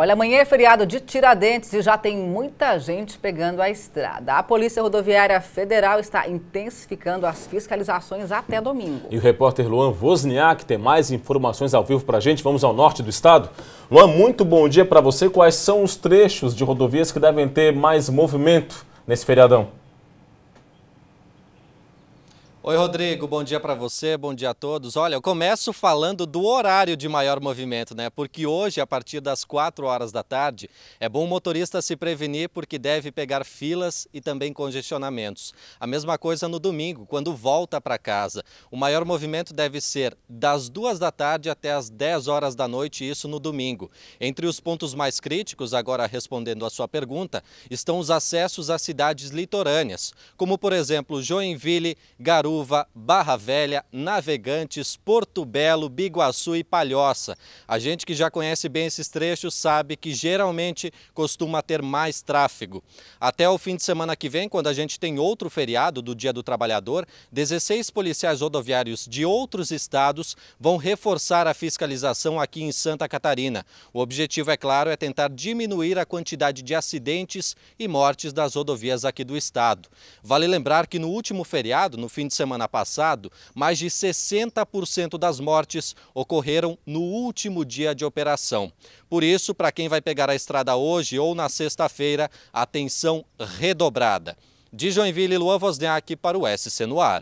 Olha, amanhã é feriado de Tiradentes e já tem muita gente pegando a estrada. A Polícia Rodoviária Federal está intensificando as fiscalizações até domingo. E o repórter Luan Wozniak tem mais informações ao vivo para a gente. Vamos ao norte do estado. Luan, muito bom dia para você. Quais são os trechos de rodovias que devem ter mais movimento nesse feriadão? Oi, Rodrigo, bom dia para você, bom dia a todos. Olha, eu começo falando do horário de maior movimento, né? Porque hoje, a partir das 4 horas da tarde, é bom o motorista se prevenir porque deve pegar filas e também congestionamentos. A mesma coisa no domingo, quando volta para casa. O maior movimento deve ser das 2 da tarde até as 10 horas da noite, isso no domingo. Entre os pontos mais críticos, agora respondendo à sua pergunta, estão os acessos às cidades litorâneas, como por exemplo Joinville, Garu, Barra Velha, Navegantes, Porto Belo, Biguaçu e Palhoça. A gente que já conhece bem esses trechos sabe que geralmente costuma ter mais tráfego. Até o fim de semana que vem, quando a gente tem outro feriado do Dia do Trabalhador, 16 policiais rodoviários de outros estados vão reforçar a fiscalização aqui em Santa Catarina. O objetivo, é claro, é tentar diminuir a quantidade de acidentes e mortes das rodovias aqui do estado. Vale lembrar que no último feriado, no fim de semana passado, mais de 60% das mortes ocorreram no último dia de operação. Por isso, para quem vai pegar a estrada hoje ou na sexta-feira, atenção redobrada. De Joinville, Luan Vosniak para o SC no ar.